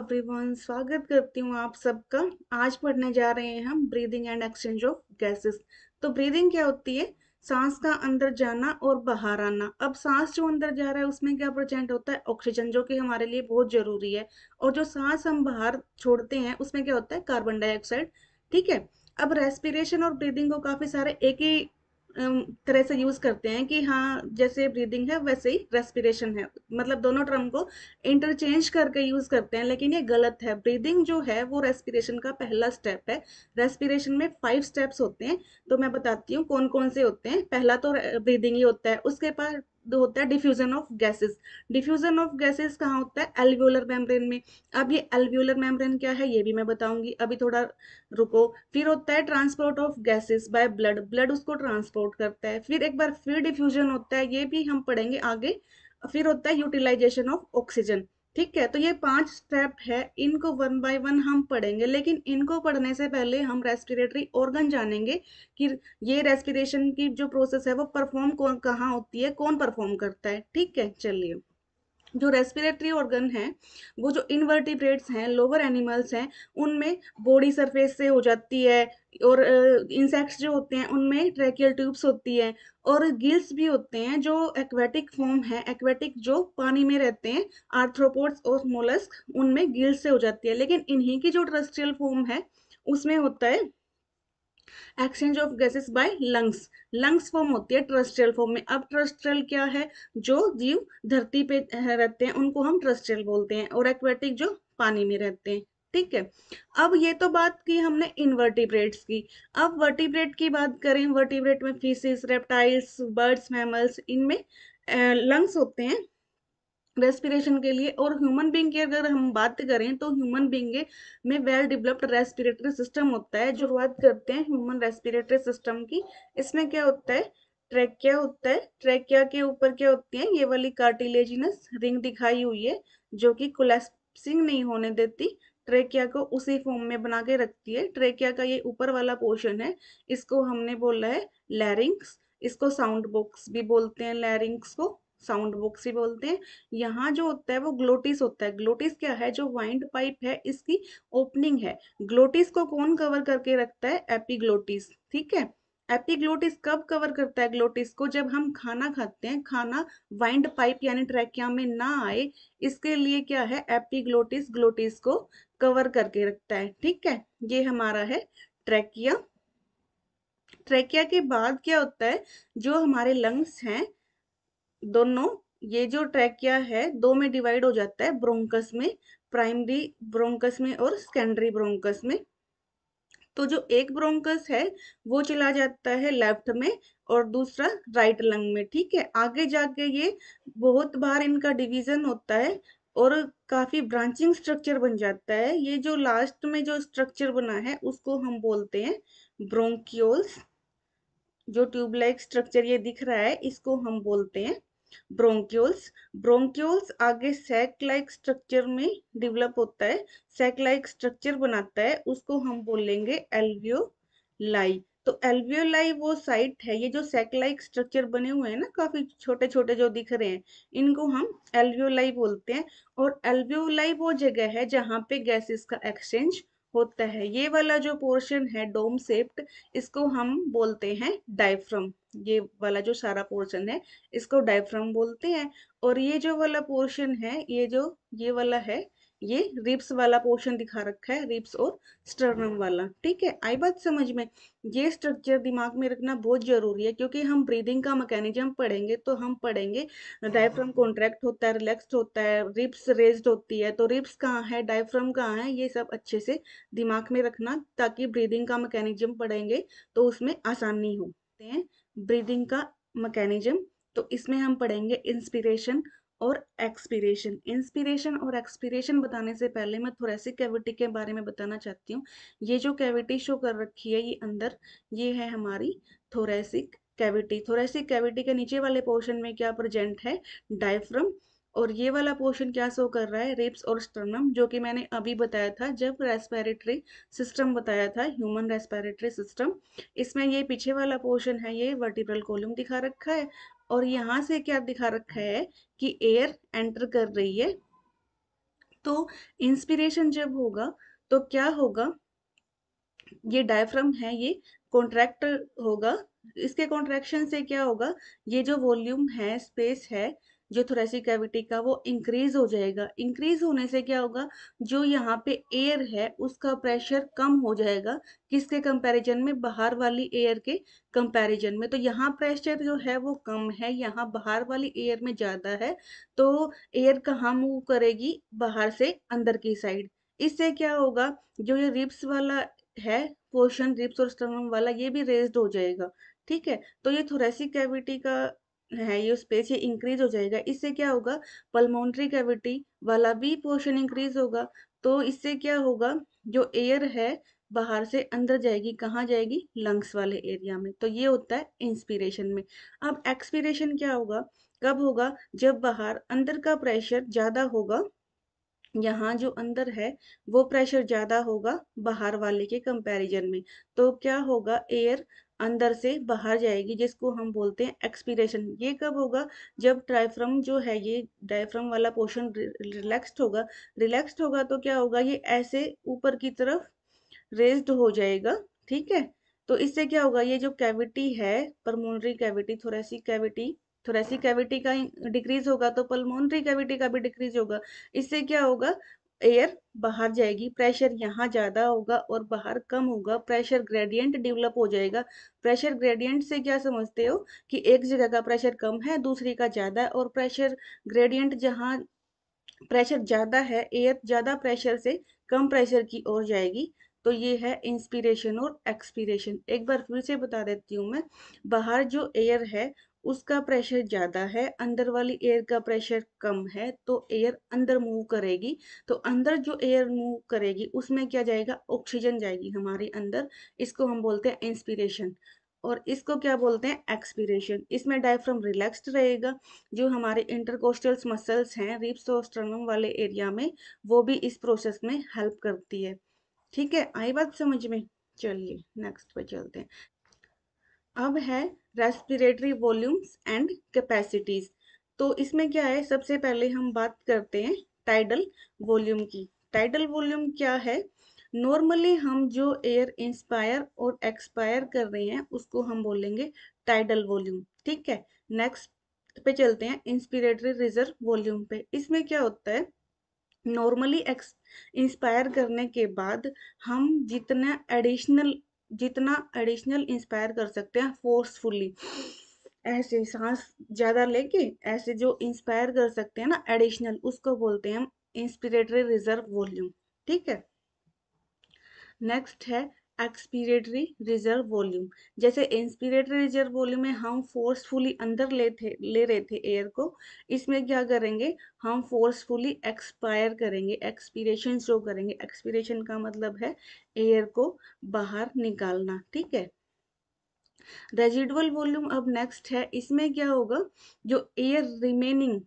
everyone स्वागत करती हूँ आप सबका आज पढ़ने जा रहे हैं हम breathing and exchange of gases तो ब्रीदिंग क्या होती है सांस का अंदर जाना और बाहर आना अब सांस जो अंदर जा रहा है उसमें क्या प्रेजेंट होता है ऑक्सीजन जो कि हमारे लिए बहुत जरूरी है और जो सांस हम बाहर छोड़ते हैं उसमें क्या होता है कार्बन डाइऑक्साइड ठीक है अब रेस्पिरेशन और ब्रीदिंग को काफी सारे एक ही तरह से यूज करते हैं कि हाँ जैसे ब्रीदिंग है वैसे ही रेस्पिरेशन है मतलब दोनों टर्म को इंटरचेंज करके यूज करते हैं लेकिन ये गलत है ब्रीदिंग जो है वो रेस्पिरेशन का पहला स्टेप है रेस्पिरेशन में फाइव स्टेप्स होते हैं तो मैं बताती हूँ कौन कौन से होते हैं पहला तो ब्रीदिंग ही होता है उसके बाद होता है diffusion of gases diffusion of gases कहाँ होता है एल्वियोलर मेम्ब्रेन में अब ये एल्वियोलर मेम्ब्रेन क्या है ये भी मैं बताऊंगी अभी थोड़ा रुको फिर होता है transport of gases by blood blood उसको ट्रांसपोर्ट करता है फिर एक बार फिर डिफ्यूजन होता है ये भी हम पढ़ेंगे आगे फिर होता है यूटिलाइजेशन ऑफ ऑक्सीजन ठीक है तो ये पांच स्टेप है इनको वन बाय वन हम पढ़ेंगे लेकिन इनको पढ़ने से पहले हम रेस्पिरेटरी ऑर्गन जानेंगे कि ये रेस्पिरेशन की जो प्रोसेस है वो परफॉर्म कौन कहाँ होती है कौन परफॉर्म करता है ठीक है चलिए जो रेस्पिरेटरी ऑर्गन है वो जो इनवर्टिब्रेट्स हैं लोअर एनिमल्स हैं उनमें बॉडी सरफेस से हो जाती है और इंसेक्ट्स uh, जो होते हैं उनमें ट्रैकियल ट्यूब्स होती है और गिल्स भी होते हैं जो एक्वेटिक फॉर्म है एक्वेटिक जो पानी में रहते हैं आर्थ्रोपोड्स और मोलस्क उनमें गिल्स से हो जाती है लेकिन इन्हीं की जो ट्रस्ट्रियल फॉर्म है उसमें होता है exchange of gases by lungs lungs form होती है ट्रस्ट्रियल फॉर्म में अब ट्रस्ट्रियल क्या है जो जीव धरती पे रहते हैं उनको हम ट्रस्ट्रियल बोलते हैं और एक्वेटिक जो पानी में रहते हैं ठीक है अब ये तो बात की हमने इनवर्टिब्रेट्स की अब वर्टिब्रेट की बात करें वर्टिब्रेट में फिशेस रेप्टाइल्स बर्ड्स मैमल्स इनमें लंग्स होते हैं रेस्पिरेशन के लिए और ह्यूमन बींग की अगर हम बात करें तो ह्यूमन बींग में वेल डेवलप्ड रेस्पिरेटरी सिस्टम होता है जो बात करते हैं ह्यूमन रेस्पिरेटरी सिस्टम की इसमें क्या होता है ट्रैकिया होता है ट्रैकिया के ऊपर क्या होती है ये वाली कार्टिलेजिनस रिंग दिखाई हुई है जो कि कोलेप्सिंग नहीं होने देती ट्रेकिया को उसी फॉर्म में बना के रखती है ट्रेकिया का ये ऊपर वाला पोर्शन है इसको हमने बोला है लैरिंग्स इसको साउंड बॉक्स भी बोलते हैं लैरिंग्स को साउंड बॉक्स ही बोलते हैं यहाँ जो होता है वो ग्लोटिस होता है ग्लोटिस क्या है जो वाइंड पाइप है इसकी ओपनिंग है ग्लोटिस को कौन कवर करके रखता है एपीग्लोटिस ठीक है एपीग्लोटिस कब कवर करता है ग्लोटिस को जब हम खाना खाते हैं खाना वाइंड पाइप यानी ट्रैकिया में ना आए इसके लिए क्या है एपीग्लोटिस ग्लोटिस को कवर करके रखता है ठीक है ये हमारा है ट्रैकिया ट्रैकिया के बाद क्या होता है जो हमारे लंग्स हैं दोनों ये जो ट्रैकिया है दो में डिवाइड हो जाता है ब्रोंकस में प्राइमरी ब्रोंकस में और सेकेंडरी ब्रोंकस में तो जो एक ब्रोंकस है वो चला जाता है लेफ्ट में और दूसरा राइट लंग में ठीक है आगे जाके ये बहुत बार इनका डिवीजन होता है और काफी ब्रांचिंग स्ट्रक्चर बन जाता है ये जो लास्ट में जो स्ट्रक्चर बना है उसको हम बोलते हैं ब्रोंकियोल्स जो ट्यूबलाइक स्ट्रक्चर ये दिख रहा है इसको हम बोलते हैं ब्रोंक्यूल्स ब्रोंक्यूल्स आगे सैक लाइक स्ट्रक्चर में डेवलप होता है सैक लाइक स्ट्रक्चर बनाता है उसको हम बोलेंगे एल्वियोलाई तो एल्वियोलाई वो साइट है ये जो सैकलाइक स्ट्रक्चर बने हुए हैं ना काफी छोटे छोटे जो दिख रहे हैं इनको हम एल्वियोलाई बोलते हैं और एल्वियोलाई वो जगह है जहाँ पे गैसेस का एक्सचेंज होता है ये वाला जो पोर्शन है डोम सेप्ट इसको हम बोलते हैं डायफ्रम ये वाला जो सारा पोर्शन है इसको डायफ्रम बोलते हैं और ये जो वाला पोर्शन है ये जो ये वाला है ये रिप्स वाला पोर्शन दिखा रखा है रिप्स और स्टर्नम वाला ठीक है आई बात समझ में ये स्ट्रक्चर दिमाग में रखना बहुत जरूरी है क्योंकि हम ब्रीदिंग का मैकेनिज्म पढ़ेंगे तो हम पढ़ेंगे डायफ्राम कॉन्ट्रैक्ट होता है रिलैक्स्ड होता है रिप्स रेज्ड होती है तो रिप्स कहाँ है डायफ्रम कहाँ है ये सब अच्छे से दिमाग में रखना ताकि ब्रीदिंग का मैकेनिज्म पढ़ेंगे तो उसमें आसानी हो ब्रीदिंग का मैकेनिज्म तो इसमें हम पढ़ेंगे इंस्पिरेशन और एक्सपीरेशन इंस्पिरेशन और एक्सपीरेशन बताने से पहले मैं थोरेसिक कैविटी के बारे में बताना चाहती हूँ ये जो कैविटी शो कर रखी है ये अंदर ये है हमारी थोरेसिक कैविटी थोरेसिक कैविटी के नीचे वाले पोर्शन में क्या प्रजेंट है डायफ्रम और ये वाला पोर्शन क्या शो कर रहा है रिप्स और स्टर्नम जो कि मैंने अभी बताया था जब रेस्पिरेटरी सिस्टम बताया था ह्यूमन रेस्पिरेटरी सिस्टम इसमें ये पीछे वाला पोर्शन है ये वर्टिब्रल कॉलम दिखा रखा है और यहां से क्या दिखा रखा है कि एयर एंटर कर रही है तो इंस्पिरेशन जब होगा तो क्या होगा ये डायफ्रम है ये कॉन्ट्रैक्ट होगा इसके कॉन्ट्रैक्शन से क्या होगा ये जो वॉल्यूम है स्पेस है जो थोरेसिक कैविटी का वो इंक्रीज हो जाएगा इंक्रीज होने से क्या होगा जो यहाँ पे एयर है उसका प्रेशर कम हो जाएगा किसके कंपैरिजन में बाहर वाली एयर के कंपैरिजन में तो यहाँ प्रेशर जो है वो कम है यहाँ बाहर वाली एयर में ज़्यादा है तो एयर कहाँ मूव करेगी बाहर से अंदर की साइड इससे क्या होगा जो ये रिप्स वाला है पोर्शन रिप्स और स्टम वाला ये भी रेज्ड हो जाएगा ठीक है तो ये थोरेसिक कैविटी का है ये स्पेस ये इंक्रीज हो जाएगा इससे क्या होगा पलमोन्ट्री कैविटी वाला भी पोर्शन इंक्रीज होगा तो इससे क्या होगा जो एयर है बाहर से अंदर जाएगी कहाँ जाएगी लंग्स वाले एरिया में तो ये होता है इंस्पिरेशन में अब एक्सपिरेशन क्या होगा कब होगा जब बाहर अंदर का प्रेशर ज़्यादा होगा यहाँ जो अंदर है वो प्रेशर ज़्यादा होगा बाहर वाले के कंपैरिजन में तो क्या होगा एयर अंदर से बाहर जाएगी जिसको हम बोलते हैं एक्सपीरेशन ये कब होगा जब ट्राइफ्रम जो है ये डायफ्रम वाला पोर्शन रिलैक्स्ड होगा रिलैक्स्ड होगा तो क्या होगा ये ऐसे ऊपर की तरफ रेज्ड हो जाएगा ठीक है तो इससे क्या होगा ये जो कैविटी है pulmonary cavity see cavity thoracic cavity का डिक्रीज होगा तो पल्मोनरी कैविटी का भी डिक्रीज होगा इससे क्या होगा एयर बाहर जाएगी प्रेशर यहाँ ज़्यादा होगा और बाहर कम होगा प्रेशर ग्रेडियंट डेवलप हो जाएगा प्रेशर ग्रेडियंट से क्या समझते हो कि एक जगह का प्रेशर कम है दूसरी का ज़्यादा और प्रेशर ग्रेडियंट जहाँ प्रेशर ज़्यादा है एयर ज़्यादा प्रेशर से कम प्रेशर की ओर जाएगी तो ये है इंस्पिरेशन और एक्सपिरेशन एक बार फिर से बता देती हूँ मैं बाहर जो एयर है उसका प्रेशर ज़्यादा है अंदर वाली एयर का प्रेशर कम है तो एयर अंदर मूव करेगी तो अंदर जो एयर मूव करेगी उसमें क्या जाएगा ऑक्सीजन जाएगी हमारे अंदर इसको हम बोलते हैं इंस्पिरेशन और इसको क्या बोलते हैं एक्सपीरेशन इसमें डायफ्राम रिलैक्स्ड रहेगा जो हमारे इंटरकोस्टल मसल्स हैं रिप्स और स्टर्नम वाले एरिया में वो भी इस प्रोसेस में हेल्प करती है ठीक है आई बात समझ में चलिए नेक्स्ट पर चलते हैं अब है रेस्पिरेटरी वॉल्यूम्स एंड कैपेसिटीज़ तो इसमें क्या है सबसे पहले हम बात करते हैं टाइडल वॉल्यूम की टाइडल वॉल्यूम क्या है नॉर्मली हम जो एयर इंस्पायर और एक्सपायर कर रहे हैं उसको हम बोलेंगे टाइडल वॉल्यूम ठीक है नेक्स्ट पे चलते हैं इंस्पिरेटरी रिजर्व वॉल्यूम पे इसमें क्या होता है नॉर्मली एक्स इंस्पायर करने के बाद हम जितना एडिशनल जितना एडिशनल इंस्पायर कर सकते हैं फोर्सफुली ऐसे सांस ज़्यादा लेके ऐसे जो इंस्पायर कर सकते हैं ना एडिशनल उसको बोलते हैं हम इंस्पिरेटरी रिजर्व वॉल्यूम ठीक है नेक्स्ट है एक्सपीरेटरी रिजर्व वॉल्यूम जैसे इंस्पिरेटरी रिजर्व वॉल्यूम में हम फोर्सफुली अंदर ले थे ले रहे थे एयर को इसमें क्या करेंगे हम फोर्सफुली एक्सपायर करेंगे एक्सपीरेशन जो करेंगे एक्सपीरेशन का मतलब है एयर को बाहर निकालना ठीक है रेजिडुअल वॉल्यूम अब नेक्स्ट है इसमें क्या होगा जो air remaining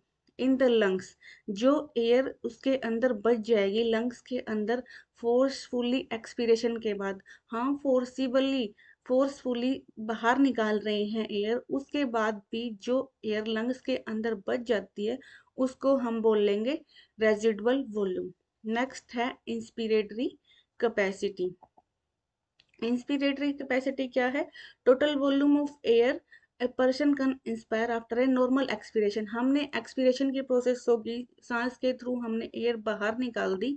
in the lungs जो एयर उसके अंदर बच जाएगी लंग्स के अंदर फोर्सफुली एक्सपीरेशन के बाद हम फोर्सिबली फोर्सफुली बाहर निकाल रहे हैं एयर उसके बाद भी जो एयर लंग्स के अंदर बच जाती है उसको हम बोल लेंगे रेजिडुअल वॉल्यूम नेक्स्ट है इंस्पिरेटरी कैपेसिटी इंस्पिरेटरी कैपेसिटी क्या है total volume of air a person can inspire after a normal expiration हमने एक्सपीरेशन की प्रोसेस होगी सांस के थ्रू हमने एयर बाहर निकाल दी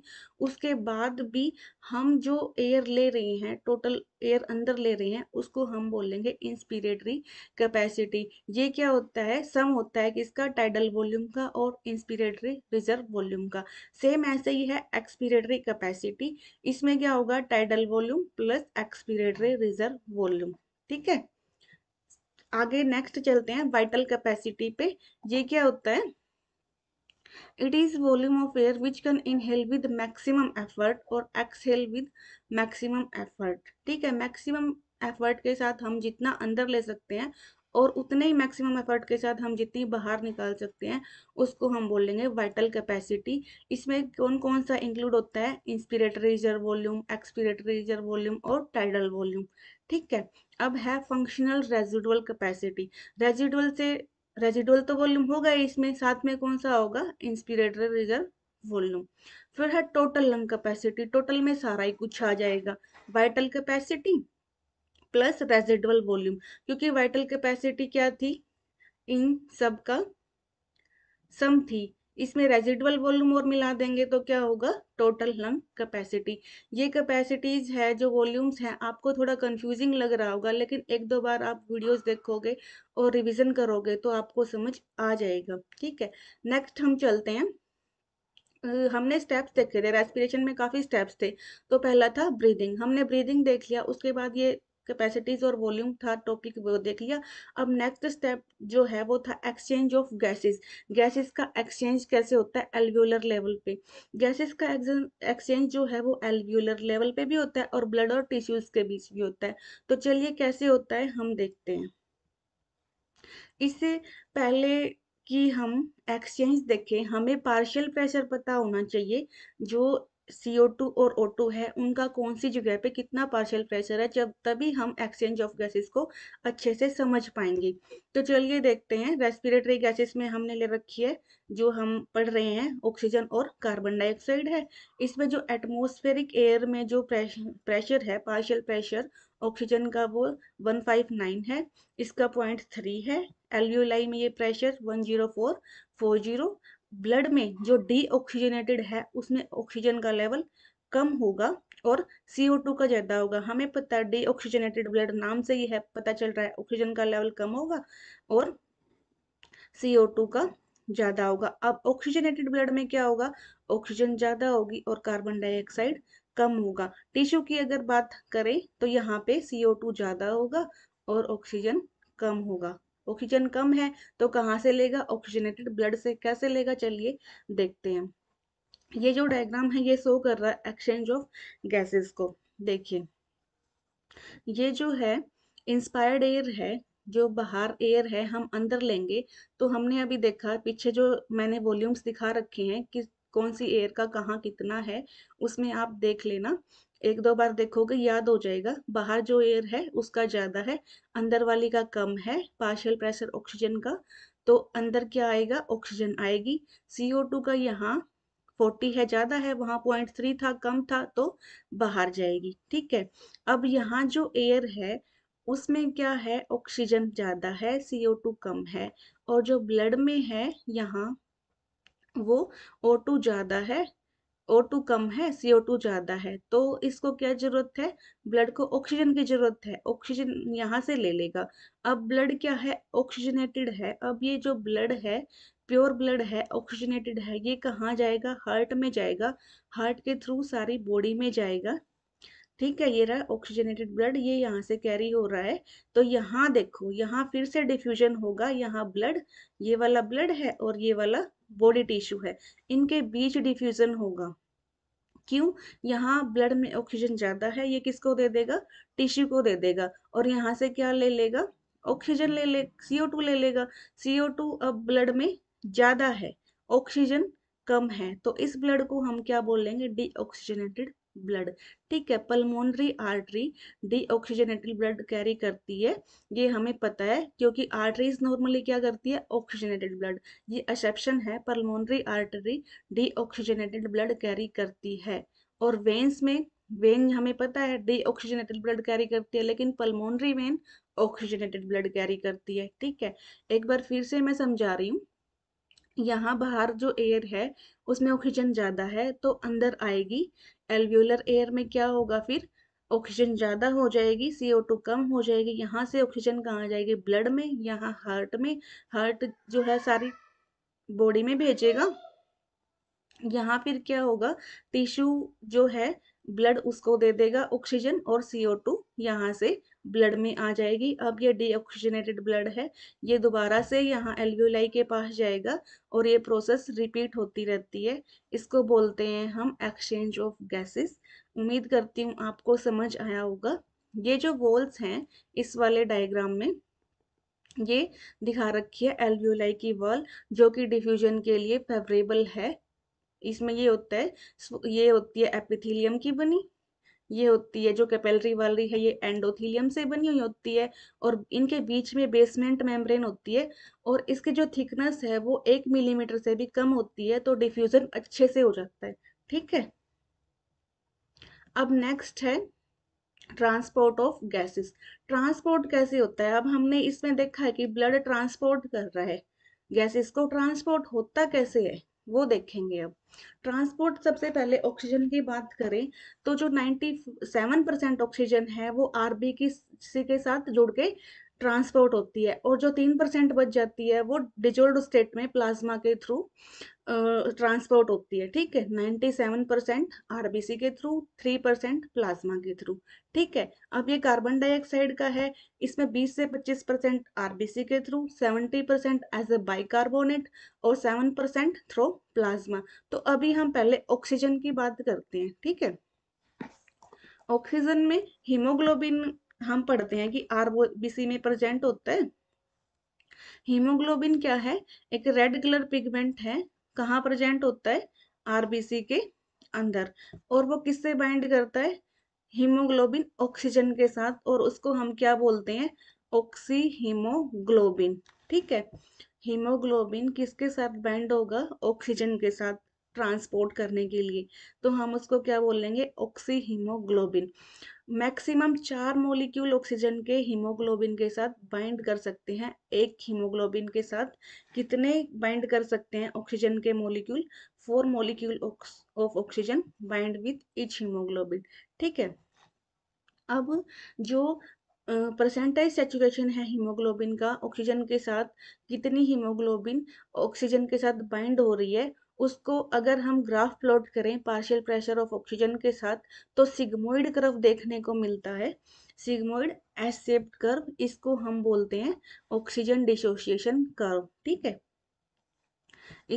उसके बाद भी हम जो एयर ले रहे हैं टोटल एयर अंदर ले रहे हैं उसको हम बोलेंगे इंस्पिरेटरी कैपेसिटी ये क्या होता है सम होता है किसका टाइडल वॉल्यूम का और इंस्पिरेटरी रिजर्व वॉल्यूम का सेम ऐसे ही है एक्सपिरेटरी कैपेसिटी इसमें क्या होगा tidal volume plus expiratory reserve volume ठीक है आगे नेक्स्ट चलते हैं वाइटल कैपेसिटी पे ये क्या होता है it is volume of air which can inhale with maximum effort और एक्सहेल विद मैक्सिमम एफर्ट ठीक है मैक्सिमम एफर्ट के साथ हम जितना अंदर ले सकते हैं और उतने ही मैक्सिमम एफर्ट के साथ हम जितनी बाहर निकाल सकते हैं उसको हम बोलेंगे वाइटल कैपेसिटी इसमें कौन कौन सा इंक्लूड होता है inspiratory reserve volume expiratory reserve volume और टाइडल वॉल्यूम ठीक है अब है फंक्शनल रेजिडुअल कैपेसिटी रेजिडुअल से रेजिडुअल तो वॉल्यूम होगा इसमें साथ में कौन सा होगा इंस्पिरेटरी रिजर्व वॉल्यूम फिर है टोटल लंग कैपेसिटी टोटल में सारा ही कुछ आ जाएगा vital capacity plus residual volume क्योंकि वाइटल कैपेसिटी क्या थी इन सब का सम थी इसमें रेजिडुअल वॉल्यूम और मिला देंगे तो क्या होगा टोटल लंग कैपेसिटी ये कैपेसिटीज है जो वॉल्यूम्स हैं आपको थोड़ा कंफ्यूजिंग लग रहा होगा लेकिन एक दो बार आप वीडियोस देखोगे और रिवीजन करोगे तो आपको समझ आ जाएगा ठीक है नेक्स्ट हम चलते हैं हमने स्टेप्स देखे थे रेस्पिरेशन में काफ़ी स्टेप्स थे तो पहला था ब्रीदिंग हमने ब्रीदिंग देख लिया उसके बाद ये कैपेसिटीज और वॉल्यूम था टॉपिक वो देख लिया अब नेक्स्ट स्टेप जो है वो था एक्सचेंज ऑफ गैसेस गैसेस का एक्सचेंज कैसे होता है एल्व्यूलर लेवल पे गैसेस का एक्सचेंज जो है वो एल्व्यूलर लेवल पे भी होता है और ब्लड और टिश्यूज के बीच भी होता है तो चलिए कैसे होता है हम देखते हैं इससे पहले कि हम एक्सचेंज देखें हमें पार्शियल प्रेशर पता होना चाहिए जो सीओ टू और ओ टू है उनका कौन सी जगह पे कितना पार्शियल प्रेशर है जब तभी हम एक्सचेंज ऑफ गैसेस को अच्छे से समझ पाएंगे तो चलिए देखते हैं रेस्पिरेटरी गैसेस में हमने ले रखी है जो हम पढ़ रहे हैं ऑक्सीजन और कार्बन डाइऑक्साइड है इसमें जो एटमोस्फेरिक एयर में जो प्रेशर है पार्शियल प्रेशर ऑक्सीजन का वो नाइन है इसका पॉइंट थ्री है एल्यूलाई में ये प्रेशर फोर जीरो ब्लड में जो डीऑक्सीजनेटेड है उसमें ऑक्सीजन का लेवल कम होगा और सी का ज़्यादा होगा हमें पता है डीऑक्सीजनेटेड ब्लड नाम से ही है पता चल रहा है ऑक्सीजन का लेवल कम होगा और सी का ज़्यादा होगा अब ऑक्सीजनेटेड ब्लड में क्या होगा ऑक्सीजन ज़्यादा होगी और कार्बन डाइऑक्साइड कम होगा टिश्यू की अगर बात करें तो यहाँ पे टू ज़्यादा होगा और ऑक्सीजन कम होगा ऑक्सीजन कम है तो कहाँ से लेगा ऑक्सीजनेटेड ब्लड से कैसे लेगा चलिए देखते हैं ये जो डायग्राम है ये शो कर रहा है एक्सचेंज ऑफ गैसेस को देखिए ये जो है इंस्पायर्ड एयर है जो बाहर एयर है हम अंदर लेंगे तो हमने अभी देखा पीछे जो मैंने वॉल्यूम्स दिखा रखे हैं कि कौन सी एयर का कहाँ कितना है उसमें आप देख लेना एक दो बार देखोगे याद हो जाएगा बाहर जो एयर है उसका ज़्यादा है अंदर वाली का कम है पार्शियल प्रेशर ऑक्सीजन का तो अंदर क्या आएगा ऑक्सीजन आएगी सीओ टू का यहाँ फोर्टी है ज़्यादा है वहां पॉइंट थ्री था कम था तो बाहर जाएगी ठीक है अब यहाँ जो एयर है उसमें क्या है ऑक्सीजन ज़्यादा है सीओ टू कम है और जो ब्लड में है यहाँ वो ओ टू ज़्यादा है ओ टू कम है सी ओ टू ज़्यादा है तो इसको क्या ज़रूरत है ब्लड को ऑक्सीजन की ज़रूरत है ऑक्सीजन यहाँ से ले लेगा अब ब्लड क्या है ऑक्सीजनेटेड है अब ये जो ब्लड है प्योर ब्लड है ऑक्सीजनेटेड है ये कहाँ जाएगा हार्ट में जाएगा हार्ट के थ्रू सारी बॉडी में जाएगा ठीक है ये रहा ऑक्सीजनेटेड ब्लड ये यहाँ से कैरी हो रहा है तो यहाँ देखो यहाँ फिर से डिफ्यूजन होगा यहाँ ब्लड ये वाला ब्लड है और ये वाला बॉडी टिश्यू है इनके बीच डिफ्यूज़न होगा क्यों यहाँ ब्लड में ऑक्सीजन ज़्यादा है ये किसको दे देगा टिश्यू को दे देगा और यहाँ से क्या ले लेगा ऑक्सीजन ले ले सीओ टू ले लेगा सीओ टू अब ब्लड में ज़्यादा है ऑक्सीजन कम है तो इस ब्लड को हम क्या बोलेंगे लेंगे डीऑक्सीजनेटेड ब्लड ठीक है pulmonary artery deoxygenated blood carry करती है ये हमें पता है क्योंकि आर्टरीज नॉर्मली क्या करती है ऑक्सीजनेटेड ब्लड ये एक्सेप्शन है pulmonary artery deoxygenated blood carry करती है और वेन्स में वेन हमें पता है डी ऑक्सीजनेटेड ब्लड कैरी करती है लेकिन pulmonary vein oxygenated blood carry करती है ठीक है एक बार फिर से मैं समझा रही हूँ यहाँ बाहर जो एयर है उसमें ऑक्सीजन ज़्यादा है तो अंदर आएगी एल्व्यूलर एयर में क्या होगा फिर ऑक्सीजन ज़्यादा हो जाएगी सी ओ टू कम हो जाएगी यहाँ से ऑक्सीजन कहाँ आ जाएगी ब्लड में यहाँ हार्ट में हार्ट जो है सारी बॉडी में भेजेगा यहाँ फिर क्या होगा टिश्यू जो है ब्लड उसको दे देगा ऑक्सीजन और सी ओ टू यहाँ से ब्लड में आ जाएगी अब ये डीऑक्सीजनेटेड ब्लड है ये दोबारा से यहाँ एल्वियोलाई के पास जाएगा और ये प्रोसेस रिपीट होती रहती है इसको बोलते हैं हम एक्सचेंज ऑफ गैसेस उम्मीद करती हूँ आपको समझ आया होगा ये जो वॉल्स हैं इस वाले डायग्राम में ये दिखा रखी है एल्वियोलाई की वॉल जो कि डिफ्यूजन के लिए फेवरेबल है इसमें ये होता है ये होती है एपिथीलियम की बनी ये होती है जो कैपेलरी वाली है ये एंडोथीलियम से बनी हुई होती है और इनके बीच में बेसमेंट मेम्ब्रेन होती है और इसकी जो थिकनेस है वो एक मिलीमीटर से भी कम होती है तो डिफ्यूजन अच्छे से हो जाता है ठीक है अब नेक्स्ट है ट्रांसपोर्ट ऑफ गैसेस ट्रांसपोर्ट कैसे होता है अब हमने इसमें देखा है कि ब्लड ट्रांसपोर्ट कर रहा है गैसेस को ट्रांसपोर्ट होता कैसे है वो देखेंगे अब ट्रांसपोर्ट सबसे पहले ऑक्सीजन की बात करें तो जो 97 परसेंट ऑक्सीजन है वो आरबी की के साथ जुड़ के ट्रांसपोर्ट होती है और जो तीन परसेंट बच जाती है वो डिजोल्ड स्टेट में प्लाज्मा के थ्रू ट्रांसपोर्ट होती है ठीक है नाइन्टी सेवन परसेंट आर के थ्रू थ्री परसेंट प्लाज्मा के थ्रू ठीक है अब ये कार्बन डाइऑक्साइड का है इसमें बीस से पच्चीस परसेंट आर के through seventy percent as a bicarbonate और सेवन परसेंट थ्रो प्लाज्मा तो अभी हम पहले ऑक्सीजन की बात करते हैं ठीक है ऑक्सीजन में हीमोग्लोबिन हम पढ़ते हैं कि आरबीसी में प्रेजेंट होता है हीमोग्लोबिन क्या है एक रेड कलर पिगमेंट है कहाँ प्रेजेंट होता है आरबीसी के अंदर और वो किससे बाइंड करता है हीमोग्लोबिन ऑक्सीजन के साथ और उसको हम क्या बोलते हैं ऑक्सी हीमोग्लोबिन ठीक है हीमोग्लोबिन किसके साथ बाइंड होगा ऑक्सीजन के साथ ट्रांसपोर्ट करने के लिए तो हम उसको क्या बोल लेंगे ऑक्सी हीमोग्लोबिन मैक्सिमम चार मोलिक्यूल ऑक्सीजन के हीमोग्लोबिन के साथ बाइंड कर सकते हैं एक हीमोग्लोबिन के साथ कितने बाइंड कर सकते हैं ऑक्सीजन के molecule four molecule of oxygen bind with each haemoglobin ठीक है अब जो परसेंटेज सेचुरेशन है हीमोग्लोबिन का ऑक्सीजन के साथ कितनी हीमोग्लोबिन ऑक्सीजन के साथ बाइंड हो रही है उसको अगर हम ग्राफ प्लॉट करें पार्शियल प्रेशर ऑफ ऑक्सीजन के साथ तो सिग्मोइड कर्व देखने को मिलता है सिग्मोइड एसेप्ट कर्व इसको हम बोलते हैं ऑक्सीजन डिसोसिएशन कर्व ठीक है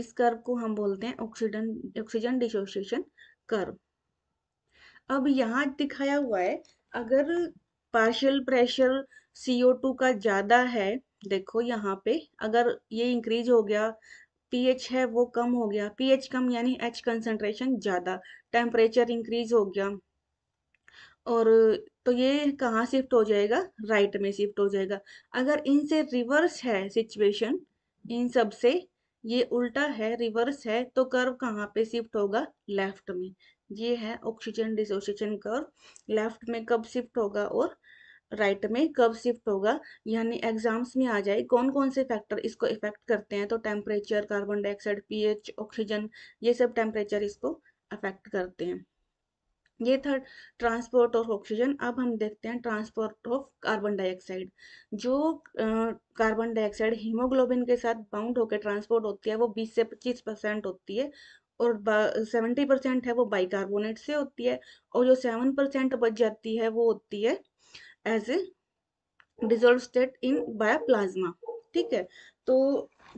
इस कर्व को हम बोलते हैं ऑक्सीजन ऑक्सीजन डिसोसिएशन कर्व अब यहाँ दिखाया हुआ है अगर पार्शियल प्रेशर टू का ज़्यादा है देखो यहाँ पे अगर ये इंक्रीज हो गया पीएच है वो कम हो गया पीएच कम यानी एच कंसनट्रेशन ज़्यादा टेम्परेचर इंक्रीज हो गया और तो ये कहाँ शिफ्ट हो जाएगा राइट में शिफ्ट हो जाएगा अगर इनसे रिवर्स है सिचुएशन इन सब से ये उल्टा है रिवर्स है तो कर्व कहाँ पे शिफ्ट होगा लेफ्ट में ये है ऑक्सीजन डिसोसिएशन कर्व लेफ्ट में कब शिफ्ट होगा और राइट में कब शिफ्ट होगा यानी एग्जाम्स में आ जाए कौन कौन से फैक्टर इसको इफेक्ट करते हैं तो temperature carbon dioxide pH oxygen ये सब टेम्परेचर इसको अफेक्ट करते हैं ये था ट्रांसपोर्ट ऑफ ऑक्सीजन अब हम देखते हैं ट्रांसपोर्ट ऑफ कार्बन डाइऑक्साइड जो कार्बन डाइऑक्साइड हीमोग्लोबिन के साथ बाउंड होकर ट्रांसपोर्ट होती है वो 20 से 25 परसेंट होती है और सेवेंटी परसेंट है वो बाइकार्बोनेट से होती है और जो सेवन परसेंट बच जाती है वो होती है as a dissolve state in by plasma ठीक है तो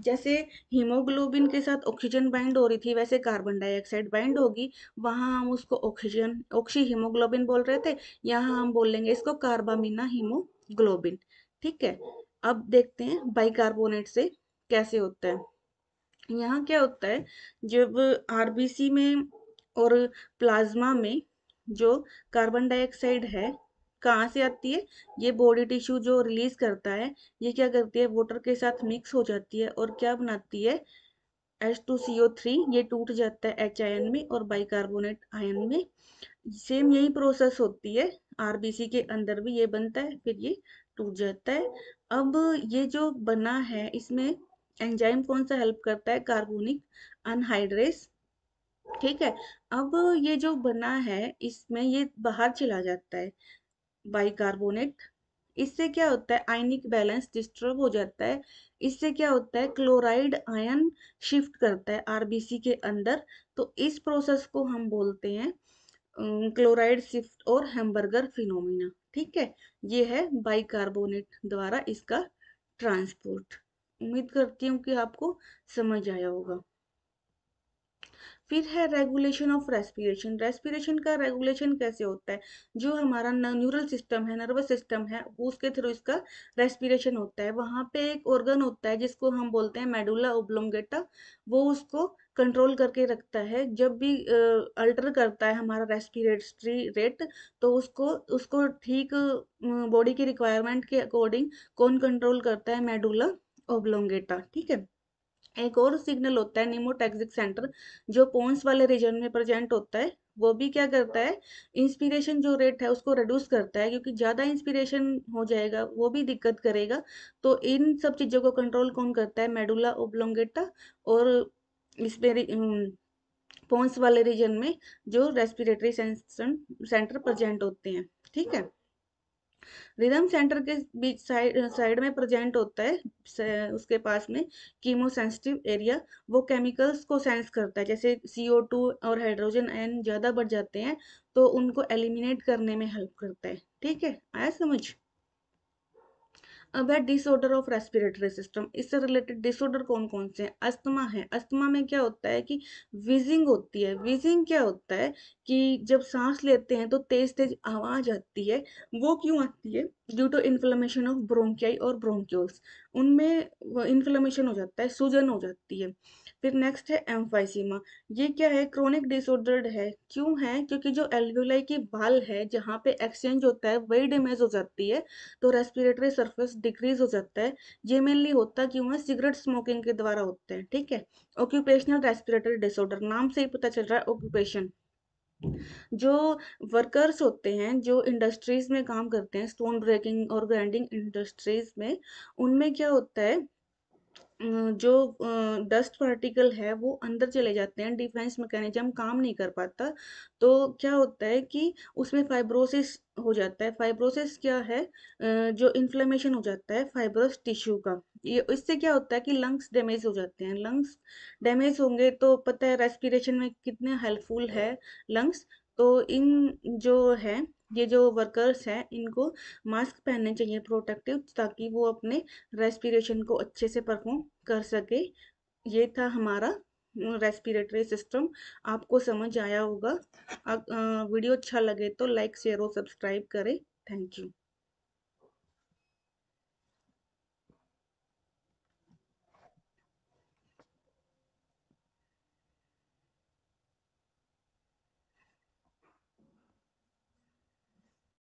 जैसे हीमोग्लोबिन के साथ ऑक्सीजन बाइंड हो रही थी वैसे कार्बन डाइऑक्साइड बाइंड होगी वहाँ हम उसको ऑक्सीजन ऑक्सी हीमोग्लोबिन बोल रहे थे यहाँ हम बोल लेंगे इसको कार्बामिना हीमोग्लोबिन ठीक है अब देखते हैं बाइकार्बोनेट से कैसे होता है यहाँ क्या होता है जब आरबीसी में और प्लाज्मा में जो कार्बन डाइऑक्साइड है कहाँ से आती है ये बॉडी टिश्यू जो रिलीज करता है ये क्या करती है वाटर के साथ मिक्स हो जाती है और क्या बनाती है H two C O three ये टूट जाता है एच आयन में और बाइकार्बोनेट आयन में सेम यही प्रोसेस होती है आरबीसी के अंदर भी ये बनता है फिर ये टूट जाता है अब ये जो बना है इसमें एंजाइम कौन सा हेल्प करता है कार्बोनिक अनहाइड्रेस ठीक है अब ये जो बना है इसमें ये बाहर चला जाता है बाइकार्बोनेट इससे क्या होता है आयनिक बैलेंस डिस्टर्ब हो जाता है इससे क्या होता है क्लोराइड आयन शिफ्ट करता है आरबीसी के अंदर तो इस प्रोसेस को हम बोलते हैं क्लोराइड शिफ्ट और हेम्बर्गर फिनोमिना ठीक है ये है बाइकार्बोनेट द्वारा इसका ट्रांसपोर्ट उम्मीद करती हूँ कि आपको समझ आया होगा फिर है रेगुलेशन ऑफ रेस्पिरेशन रेस्पिरेशन का रेगुलेशन कैसे होता है जो हमारा न्यूरल सिस्टम है नर्वस सिस्टम है उसके थ्रू इसका रेस्पिरेशन होता है वहाँ पे एक ऑर्गन होता है जिसको हम बोलते हैं मेडुला ओब्लोंगेटा वो उसको कंट्रोल करके रखता है जब भी अल्टर करता है हमारा रेस्पिरेटरी रेट तो उसको उसको ठीक बॉडी की रिक्वायरमेंट के अकॉर्डिंग कौन कंट्रोल करता है मेडुला ओब्लोंगेटा ठीक है एक और सिग्नल होता है निमोटेक्सिक सेंटर जो पोन्स वाले रीजन में प्रेजेंट होता है वो भी क्या करता है इंस्पिरेशन जो रेट है उसको रिड्यूस करता है क्योंकि ज़्यादा इंस्पिरेशन हो जाएगा वो भी दिक्कत करेगा तो इन सब चीज़ों को कंट्रोल कौन करता है मेडुला ओब्लोंगेटा और इसमें पोन्स वाले रीजन में जो रेस्पिरेटरी सेंटर प्रेजेंट होते हैं ठीक है रिदम सेंटर के बीच साइड साइड में प्रेजेंट होता है उसके पास में कीमो सेंसिटिव एरिया वो केमिकल्स को सेंस करता है जैसे सी ओ टू और हाइड्रोजन आयन ज़्यादा बढ़ जाते हैं तो उनको एलिमिनेट करने में हेल्प करता है ठीक है आया समझ अब है डिसऑर्डर ऑफ रेस्पिरेटरी सिस्टम इससे रिलेटेड डिसऑर्डर कौन कौन से हैं अस्थमा है अस्थमा में क्या होता है कि विजिंग होती है विजिंग क्या होता है कि जब सांस लेते हैं तो तेज तेज आवाज आती है वो क्यों आती है due to inflammation of bronchi और ब्रोंक्योल्स उनमें इन्फ्लेमेशन हो जाता है सूजन हो जाती है फिर नेक्स्ट है एम्फाइसीमा ये क्या है क्रोनिक डिसऑर्डर्ड है क्यों है क्योंकि जो एल्वियोलाई की बाल है जहाँ पे एक्सचेंज होता है वही डैमेज हो जाती है तो रेस्पिरेटरी सर्फेस डिक्रीज हो जाता है ये मेनली होता क्यों है सिगरेट स्मोकिंग के द्वारा होते हैं ठीक है ऑक्यूपेशनल रेस्पिरेटरी डिसऑर्डर नाम से ही पता चल रहा है ऑक्यूपेशन जो वर्कर्स होते हैं जो इंडस्ट्रीज़ में काम करते हैं स्टोन ब्रेकिंग और ग्राइंडिंग इंडस्ट्रीज़ में उनमें क्या होता है जो डस्ट पार्टिकल है वो अंदर चले जाते हैं डिफेंस मैकेनिज्म काम नहीं कर पाता तो क्या होता है कि उसमें फाइब्रोसिस हो जाता है फाइब्रोसिस क्या है जो इन्फ्लेमेशन हो जाता है फाइब्रोस टिश्यू का ये इससे क्या होता है कि लंग्स डैमेज हो जाते हैं लंग्स डैमेज होंगे तो पता है रेस्पिरेशन में कितने हेल्पफुल है लंग्स तो इन जो है ये जो वर्कर्स हैं इनको मास्क पहनने चाहिए प्रोटेक्टिव ताकि वो अपने रेस्पिरेशन को अच्छे से परफॉर्म कर सके ये था हमारा रेस्पिरेटरी सिस्टम आपको समझ आया होगा वीडियो अच्छा लगे तो लाइक शेयर और सब्सक्राइब करें थैंक यू